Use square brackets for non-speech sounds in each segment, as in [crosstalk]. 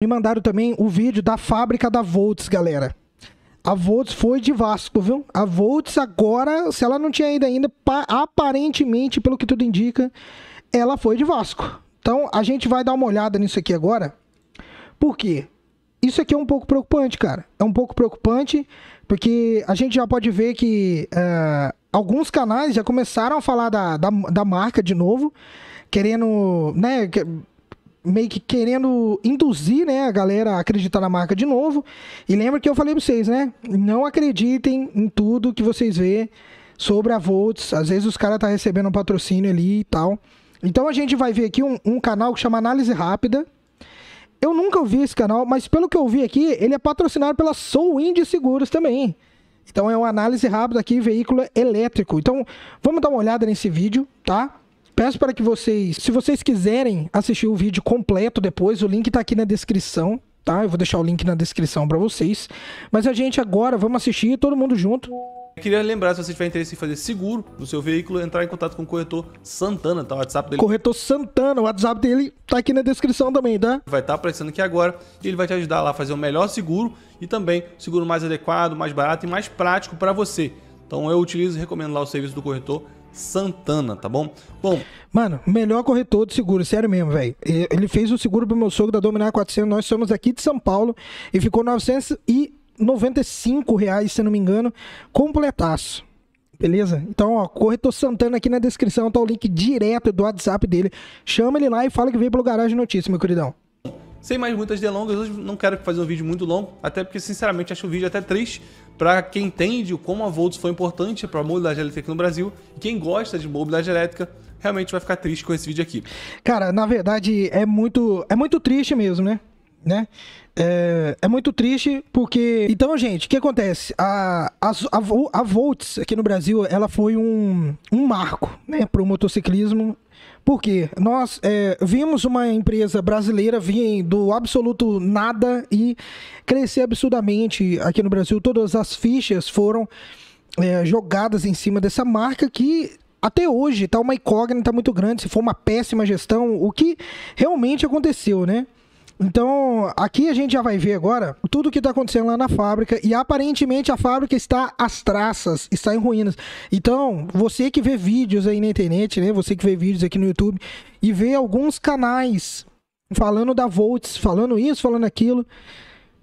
Me mandaram também o vídeo da fábrica da Volts, galera. A Volts foi de Vasco, viu? A Volts agora, se ela não tinha ido ainda, aparentemente, pelo que tudo indica, ela foi de Vasco. Então, a gente vai dar uma olhada nisso aqui agora. Por quê? Isso aqui é um pouco preocupante, cara. É um pouco preocupante, porque a gente já pode ver que uh, alguns canais já começaram a falar da, da, da marca de novo, querendo, né, meio que querendo induzir, né, a galera a acreditar na marca de novo. E lembra que eu falei para vocês, né? Não acreditem em tudo que vocês vê sobre a Volts. Às vezes os caras tá recebendo um patrocínio ali e tal. Então a gente vai ver aqui um, um canal que chama Análise Rápida. Eu nunca ouvi esse canal, mas pelo que eu vi aqui, ele é patrocinado pela Soul Indie Seguros também. Então é uma análise rápida aqui, veículo elétrico. Então vamos dar uma olhada nesse vídeo, tá? Peço para que vocês, se vocês quiserem assistir o vídeo completo depois, o link está aqui na descrição. Tá? Eu vou deixar o link na descrição para vocês. Mas a gente agora vamos assistir todo mundo junto. Eu queria lembrar, se você tiver interesse em fazer seguro no seu veículo, entrar em contato com o corretor Santana, tá? O WhatsApp dele. Corretor Santana, o WhatsApp dele tá aqui na descrição também, tá? Vai estar tá aparecendo aqui agora e ele vai te ajudar lá a fazer o melhor seguro e também o seguro mais adequado, mais barato e mais prático para você. Então eu utilizo e recomendo lá o serviço do corretor Santana, tá bom? Bom. Mano, melhor corretor de seguro, sério mesmo, velho. Ele fez o seguro pro meu sogro da Dominar 400, nós somos aqui de São Paulo e ficou 995 reais, se não me engano, completaço. Beleza? Então, ó, corretor Santana aqui na descrição, tá o link direto do WhatsApp dele. Chama ele lá e fala que veio pelo Garagem Notícia, meu queridão. Sem mais muitas delongas, hoje não quero fazer um vídeo muito longo, até porque, sinceramente, acho o vídeo até triste para quem entende como a Volts foi importante para a mobilidade elétrica aqui no Brasil, quem gosta de mobilidade elétrica realmente vai ficar triste com esse vídeo aqui. Cara, na verdade é muito, é muito triste mesmo, né? né? É, é muito triste porque. Então, gente, o que acontece? A, a, a, a Volts aqui no Brasil ela foi um, um marco né, para o motociclismo porque nós é, vimos uma empresa brasileira vir do absoluto nada e crescer absurdamente aqui no Brasil. Todas as fichas foram é, jogadas em cima dessa marca que até hoje está uma incógnita muito grande se for uma péssima gestão, o que realmente aconteceu, né? Então, aqui a gente já vai ver agora tudo o que está acontecendo lá na fábrica e aparentemente a fábrica está às traças, está em ruínas. Então, você que vê vídeos aí na internet, né? Você que vê vídeos aqui no YouTube e vê alguns canais falando da Volts, falando isso, falando aquilo.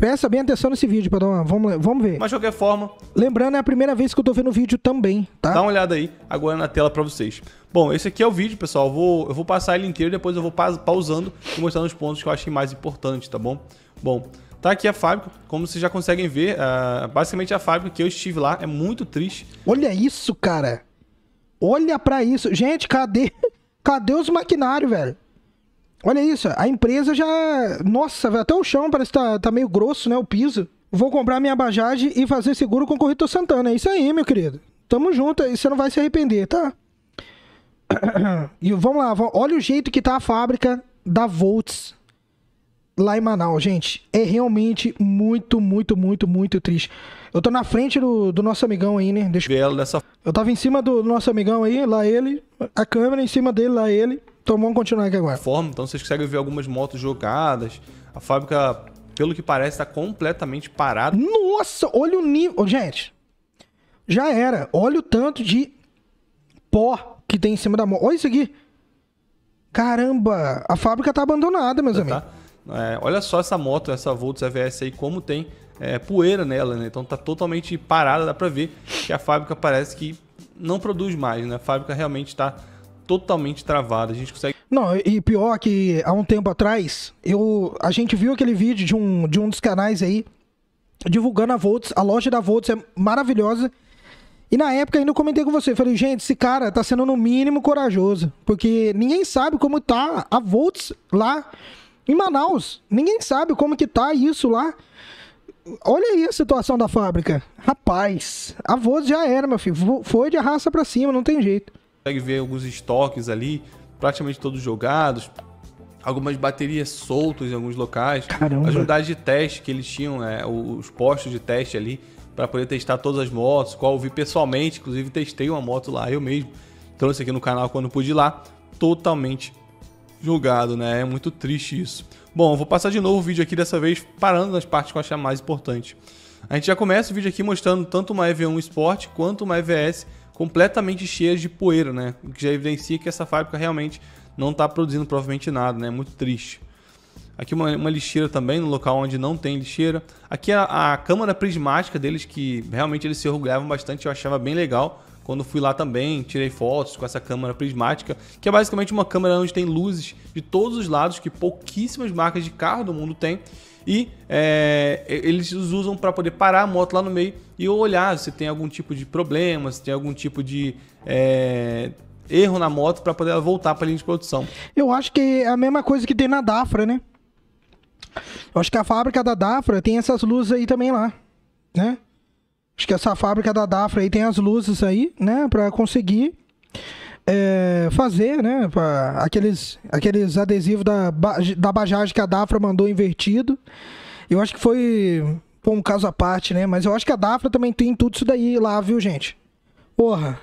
Presta bem atenção nesse vídeo, uma Vamos, vamos ver. Mas de qualquer forma. Lembrando, é a primeira vez que eu tô vendo o vídeo também, tá? Dá uma olhada aí, agora na tela para vocês. Bom, esse aqui é o vídeo, pessoal. Eu vou, eu vou passar ele inteiro, depois eu vou pa pausando e mostrando os pontos que eu achei mais importantes, tá bom? Bom, Tá aqui a fábrica, como vocês já conseguem ver, uh, basicamente a fábrica que eu estive lá é muito triste. Olha isso, cara. Olha para isso. Gente, cadê? [laughs] Cadê os maquinários, velho? Olha isso, a empresa já. Nossa, até o chão parece que tá, tá meio grosso, né? O piso. Vou comprar minha Bajaj e fazer seguro com o Corretor Santana. É isso aí, meu querido. Tamo junto e você não vai se arrepender, tá? [coughs] E vamos lá, olha o jeito que tá a fábrica da Volts lá em Manaus, gente. É realmente muito, muito, muito, muito triste. Eu tô na frente do, do nosso amigão aí, né? Deixa eu... Nessa... eu tava em cima do nosso amigão aí, lá ele. A câmera em cima dele, lá ele. Então vamos continuar aqui agora. Forma, então vocês conseguem ver algumas motos jogadas. A fábrica, pelo que parece, está completamente parada. Nossa, olha o nível. Gente, já era. Olha o tanto de pó que tem em cima da moto. Olha isso aqui. Caramba, a fábrica tá abandonada, meus tá, amigos. Tá. É, olha só essa moto, essa Volts EVS aí, como tem é, poeira nela, né? Então tá totalmente parada, dá pra ver que a fábrica parece que não produz mais, né? A fábrica realmente tá totalmente travado A gente consegue. Não, e pior que há um tempo atrás, eu, a gente viu aquele vídeo de um, de um dos canais aí divulgando a Volts. A loja da Volts é maravilhosa. E na época ainda eu comentei com você, falei, gente, esse cara tá sendo no mínimo corajoso, porque ninguém sabe como tá a Volts lá em Manaus. Ninguém sabe como que tá isso lá. Olha aí a situação da fábrica. Rapaz, a Volts já era, meu filho. Foi de raça pra cima, não tem jeito consegue ver alguns estoques ali, praticamente todos jogados. Algumas baterias soltas em alguns locais. Caramba. As unidades de teste que eles tinham, né, os postos de teste ali, para poder testar todas as motos, qual eu vi pessoalmente, inclusive testei uma moto lá, eu mesmo. Trouxe aqui no canal quando pude ir lá, totalmente julgado, né? É muito triste isso. Bom, vou passar de novo o vídeo aqui, dessa vez parando nas partes que eu achar mais importante. A gente já começa o vídeo aqui mostrando tanto uma EV1 Sport quanto uma EVS completamente cheias de poeira, né? O que já evidencia que essa fábrica realmente não está produzindo provavelmente nada, né? Muito triste. Aqui uma, uma, lixeira também, no local onde não tem lixeira. Aqui a, a câmara prismática deles, que realmente eles se orgulhavam bastante, eu achava bem legal. Quando fui lá também, tirei fotos com essa câmera prismática, que é basicamente uma câmera onde tem luzes de todos os lados, que pouquíssimas marcas de carro do mundo têm e é, eles usam para poder parar a moto lá no meio e olhar se tem algum tipo de problema, se tem algum tipo de é, erro na moto para poder voltar para a linha de produção. Eu acho que é a mesma coisa que tem na Dafra, né? Eu acho que a fábrica da Dafra tem essas luzes aí também lá, né? Acho que essa fábrica da Dafra aí tem as luzes aí, né, para conseguir é, fazer, né? Aqueles, aqueles adesivos da, da Bajaj que a Dafra mandou invertido. Eu acho que foi um caso à parte, né? Mas eu acho que a Dafra também tem tudo isso daí lá, viu, gente? Porra.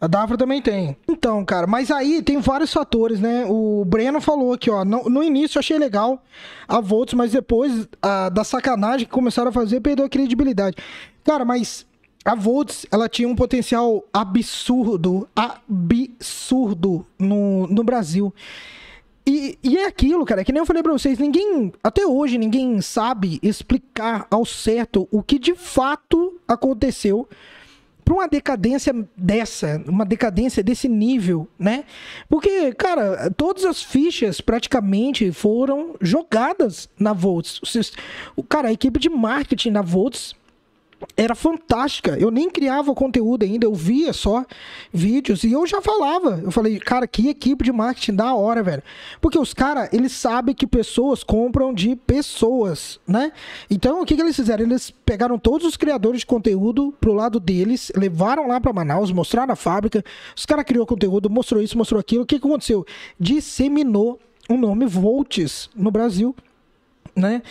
A Dafra também tem. Então, cara, mas aí tem vários fatores, né? O Breno falou aqui, ó. No, no início eu achei legal a Volts, mas depois a, da sacanagem que começaram a fazer, perdeu a credibilidade. Cara, mas a Volts, ela tinha um potencial absurdo, absurdo no, no Brasil. E, e, é aquilo, cara, é que nem eu falei pra vocês, ninguém, até hoje, ninguém sabe explicar ao certo o que de fato aconteceu pra uma decadência dessa, uma decadência desse nível, né? Porque, cara, todas as fichas praticamente foram jogadas na Volts. O, cara, a equipe de marketing na Volts era fantástica. Eu nem criava conteúdo ainda, eu via só vídeos e eu já falava. Eu falei, cara, que equipe de marketing da hora, velho. Porque os caras, eles sabem que pessoas compram de pessoas, né? Então, o que, que eles fizeram? Eles pegaram todos os criadores de conteúdo pro lado deles, levaram lá para Manaus, mostraram a fábrica. Os caras criou conteúdo, mostrou isso, mostrou aquilo. O que, que aconteceu? Disseminou o nome Voltes no Brasil né?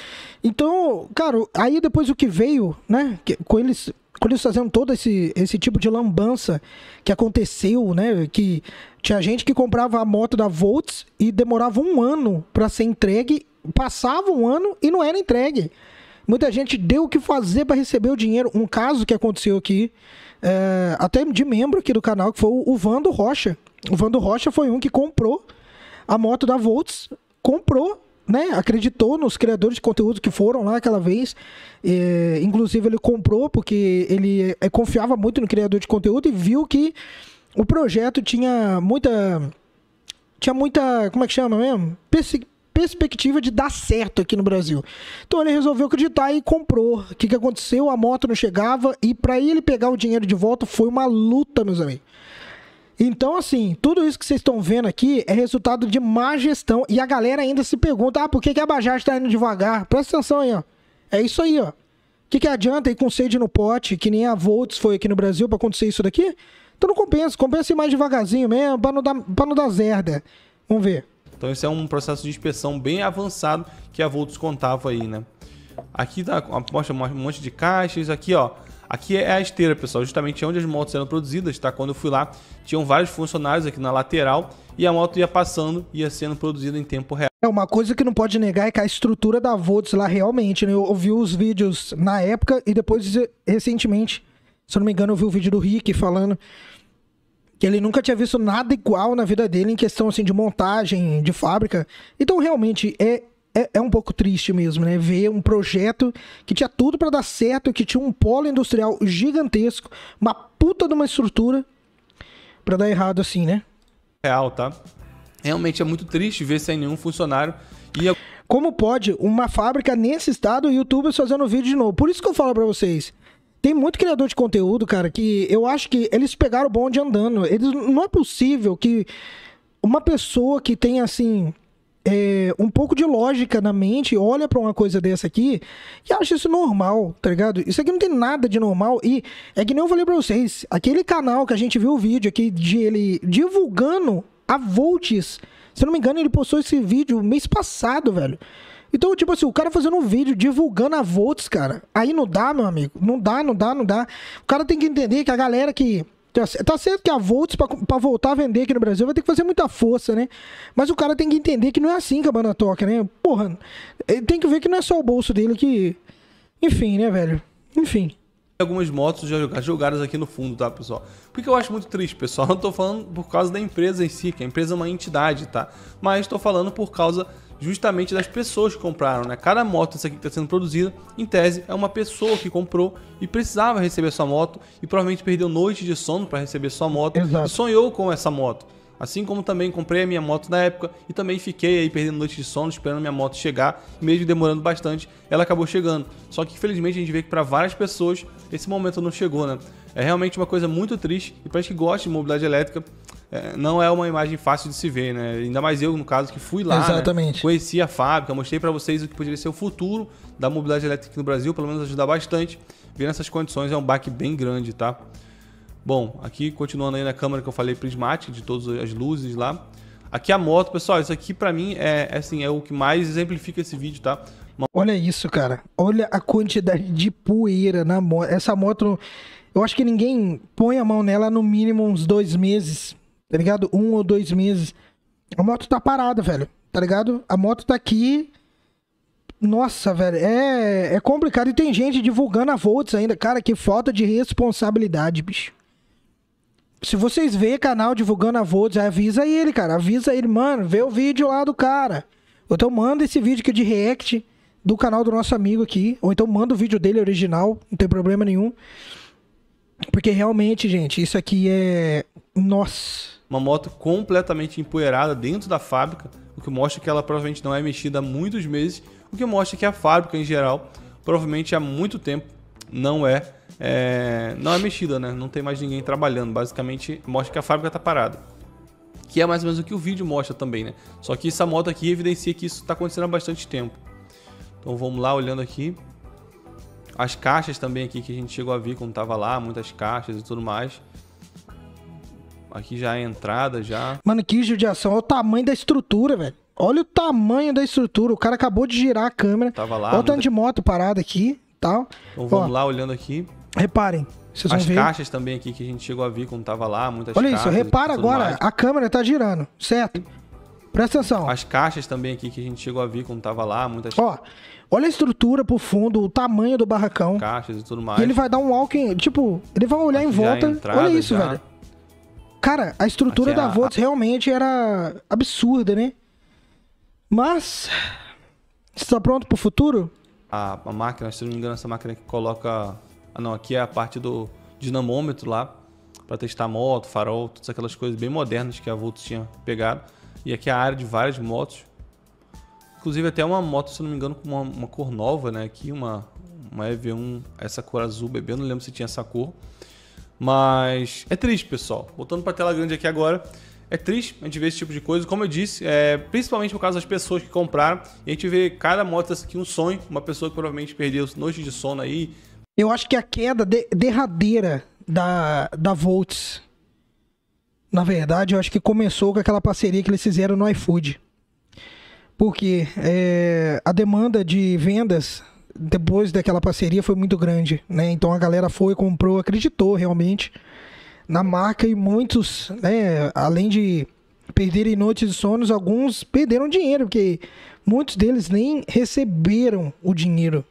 Então, cara, aí depois o que veio, né? Com eles, com eles fazendo todo esse, esse tipo de lambança que aconteceu, né? Que tinha gente que comprava a moto da Volts e demorava um ano para ser entregue, passava um ano e não era entregue. Muita gente deu o que fazer para receber o dinheiro. Um caso que aconteceu aqui, é, até de membro aqui do canal, que foi o Vando Rocha. O Vando Rocha foi um que comprou a moto da Volts, comprou né, acreditou nos criadores de conteúdo que foram lá aquela vez. É, inclusive, ele comprou porque ele é, confiava muito no criador de conteúdo e viu que o projeto tinha muita. Tinha muita. Como é que chama mesmo? perspectiva de dar certo aqui no Brasil. Então ele resolveu acreditar e comprou. O que, que aconteceu? A moto não chegava e para ele pegar o dinheiro de volta foi uma luta, meus amigos. Então, assim, tudo isso que vocês estão vendo aqui é resultado de má gestão. E a galera ainda se pergunta: ah, por que, que a Bajaj está indo devagar? Presta atenção aí, ó. É isso aí, ó. O que, que adianta ir com sede no pote, que nem a Volts foi aqui no Brasil para acontecer isso daqui? Então não compensa, compensa ir mais devagarzinho mesmo, para não dar, pra não dar zerda. Vamos ver. Então esse é um processo de inspeção bem avançado que a Volts contava aí, né? Aqui dá, mostra um monte de caixas, aqui ó, Aqui é a esteira, pessoal, justamente onde as motos eram produzidas, tá? Quando eu fui lá, tinham vários funcionários aqui na lateral e a moto ia passando, ia sendo produzida em tempo real. É, uma coisa que não pode negar é que a estrutura da Volts lá realmente, né? Eu vi os vídeos na época e depois, recentemente, se eu não me engano, eu vi o vídeo do Rick falando que ele nunca tinha visto nada igual na vida dele em questão, assim, de montagem, de fábrica. Então, realmente, é é, é um pouco triste mesmo, né? Ver um projeto que tinha tudo para dar certo, que tinha um polo industrial gigantesco, uma puta de uma estrutura, para dar errado assim, né? Real, tá? Realmente é muito triste ver sem nenhum funcionário. E eu... Como pode uma fábrica nesse estado e youtubers fazendo vídeo de novo? Por isso que eu falo para vocês. Tem muito criador de conteúdo, cara, que eu acho que eles pegaram o bonde andando. Eles, não é possível que uma pessoa que tem, assim, é, um pouco de lógica na mente, olha para uma coisa dessa aqui e acha isso normal, tá ligado? Isso aqui não tem nada de normal e é que nem eu falei pra vocês, aquele canal que a gente viu o vídeo aqui de ele divulgando a Volts, se eu não me engano ele postou esse vídeo mês passado, velho. Então, tipo assim, o cara fazendo um vídeo divulgando a Volts, cara, aí não dá, meu amigo. Não dá, não dá, não dá. O cara tem que entender que a galera que Tá, tá certo que a Volts, para voltar a vender aqui no Brasil, vai ter que fazer muita força, né? Mas o cara tem que entender que não é assim que a banda toca, né? Porra, ele tem que ver que não é só o bolso dele que. Enfim, né, velho? Enfim. Algumas motos já jogadas aqui no fundo, tá, pessoal? Porque eu acho muito triste, pessoal. Não [laughs] tô falando por causa da empresa em si, que a empresa é uma entidade, tá? Mas tô falando por causa justamente das pessoas que compraram, né? Cada moto essa aqui que está sendo produzida, em tese, é uma pessoa que comprou e precisava receber sua moto e provavelmente perdeu noite de sono para receber sua moto Exato. e sonhou com essa moto. Assim como também comprei a minha moto na época e também fiquei aí perdendo noite de sono esperando minha moto chegar, mesmo demorando bastante, ela acabou chegando. Só que infelizmente a gente vê que para várias pessoas esse momento não chegou, né? É realmente uma coisa muito triste e para gente que gosta de mobilidade elétrica, é, não é uma imagem fácil de se ver, né? Ainda mais eu, no caso, que fui lá. Né? Exatamente. Né? Conheci a fábrica, mostrei para vocês o que poderia ser o futuro da mobilidade elétrica no Brasil, pelo menos ajudar bastante. Ver essas condições é um baque bem grande, tá? Bom, aqui continuando aí na câmera que eu falei prismática, de todas as luzes lá. Aqui a moto, pessoal, isso aqui para mim é, é assim, é o que mais exemplifica esse vídeo, tá? Uma... Olha isso, cara. Olha a quantidade de poeira na moto. Essa moto, eu acho que ninguém põe a mão nela no mínimo uns dois meses tá ligado? Um ou dois meses. A moto tá parada, velho, tá ligado? A moto tá aqui. Nossa, velho, é, é complicado. E tem gente divulgando a Volts ainda. Cara, que falta de responsabilidade, bicho. Se vocês vê canal divulgando a Volts, avisa ele, cara. Avisa ele, mano. Vê o vídeo lá do cara. Ou então manda esse vídeo aqui de react do canal do nosso amigo aqui. Ou então manda o vídeo dele original, não tem problema nenhum. Porque realmente, gente, isso aqui é. Nossa uma moto completamente empoeirada dentro da fábrica, o que mostra que ela provavelmente não é mexida há muitos meses, o que mostra que a fábrica em geral provavelmente há muito tempo não é, é não é mexida, né? Não tem mais ninguém trabalhando, basicamente mostra que a fábrica está parada. Que é mais ou menos o que o vídeo mostra também, né? Só que essa moto aqui evidencia que isso está acontecendo há bastante tempo. Então vamos lá, olhando aqui. As caixas também aqui que a gente chegou a ver quando estava lá, muitas caixas e tudo mais. Aqui já é a entrada, já. Mano, que judiação. Olha o tamanho da estrutura, velho. Olha o tamanho da estrutura. O cara acabou de girar a câmera. Tava lá. Olha o tanto de moto parada aqui tal. Então vamos Ó, lá, olhando aqui. Reparem. Vocês vão as caixas também aqui que a gente chegou a ver quando tava lá, muitas Olha caixas, isso, repara agora, mais. a câmera tá girando, certo? Presta atenção. As caixas também aqui que a gente chegou a ver quando tava lá, muitas Ó, olha a estrutura pro fundo, o tamanho do barracão. Caixas e tudo mais. E ele vai dar um walking, tipo, ele vai olhar aqui em é volta. entrada, olha isso, já. velho. Cara, a estrutura é da a... Volts realmente era absurda, né? Mas. Você está pronto para o futuro? A, a, máquina, se não me engano, essa máquina que coloca. Ah, não, aqui é a parte do dinamômetro lá, para testar moto, farol, todas aquelas coisas bem modernas que a Volts tinha pegado. E aqui é a área de várias motos. Inclusive, até uma moto, se não me engano, com uma, uma cor nova, né? Aqui, uma, uma EV1, essa cor azul bebê, eu não lembro se tinha essa cor. Mas é triste, pessoal. Voltando para a tela grande aqui agora. É triste a gente ver esse tipo de coisa, como eu disse, é, principalmente por causa das pessoas que compraram. E a gente vê cada moto aqui assim um sonho, uma pessoa que provavelmente perdeu noites de sono aí. Eu acho que a queda de, derradeira da, da Volts, na verdade, eu acho que começou com aquela parceria que eles fizeram no iFood. Porque é, a demanda de vendas depois daquela parceria foi muito grande, né? Então a galera foi, comprou, acreditou realmente na marca e muitos, né, além de perderem noites de sono, alguns perderam dinheiro, porque muitos deles nem receberam o dinheiro.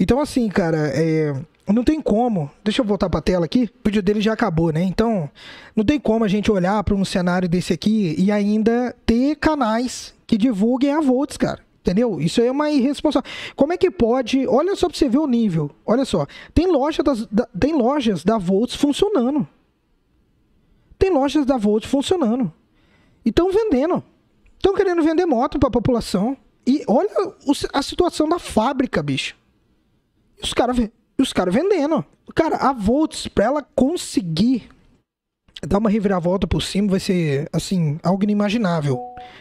Então assim, cara, é, não tem como. Deixa eu voltar para a tela aqui. O vídeo dele já acabou, né? Então, não tem como a gente olhar para um cenário desse aqui e ainda ter canais que divulguem a Volts, cara. Entendeu? Isso aí é uma irresponsável. Como é que pode? Olha só pra você ver o nível. Olha só. Tem, loja das, da, tem lojas da Volts funcionando. Tem lojas da Volts funcionando. E estão vendendo. Estão querendo vender moto pra população. E olha a situação da fábrica, bicho. Os caras os cara vendendo. Cara, a Volts, pra ela conseguir dar uma reviravolta por cima vai ser, assim, algo inimaginável.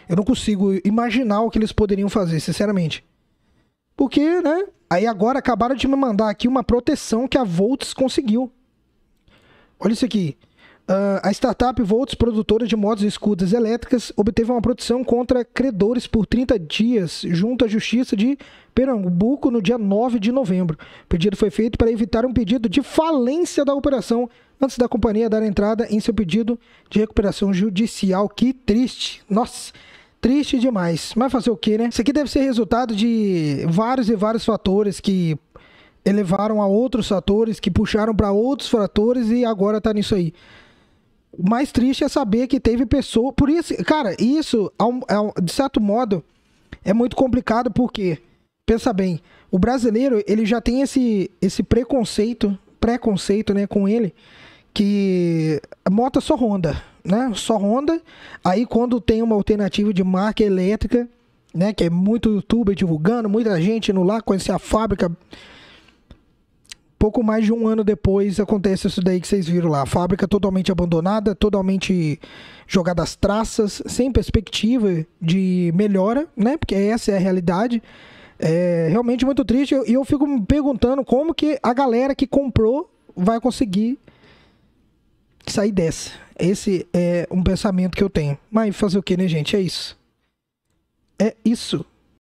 Eu não consigo imaginar o que eles poderiam fazer, sinceramente. Porque, né? Aí agora acabaram de me mandar aqui uma proteção que a Volts conseguiu. Olha isso aqui. Uh, a startup Volts, produtora de motos e escutas elétricas, obteve uma proteção contra credores por 30 dias junto à Justiça de Pernambuco no dia 9 de novembro. O pedido foi feito para evitar um pedido de falência da operação antes da companhia dar entrada em seu pedido de recuperação judicial. Que triste! Nossa! Triste demais. Mas fazer o que, né? Isso aqui deve ser resultado de vários e vários fatores que elevaram a outros fatores, que puxaram para outros fatores e agora tá nisso aí. O mais triste é saber que teve pessoa. Por isso, cara, isso, de certo modo, é muito complicado porque, pensa bem, o brasileiro ele já tem esse, esse preconceito preconceito né, com ele, que a moto é só Honda, né? Só Honda. Aí quando tem uma alternativa de marca elétrica, né? Que é muito youtuber divulgando, muita gente no lá conhecer a fábrica. Pouco mais de um ano depois acontece isso daí que vocês viram lá. A fábrica totalmente abandonada, totalmente jogada às traças, sem perspectiva de melhora, né? Porque essa é a realidade. É realmente muito triste. E eu, fico me perguntando como que a galera que comprou vai conseguir sair dessa. Esse é um pensamento que eu tenho. Mas fazer o que, né, gente? É isso. É isso.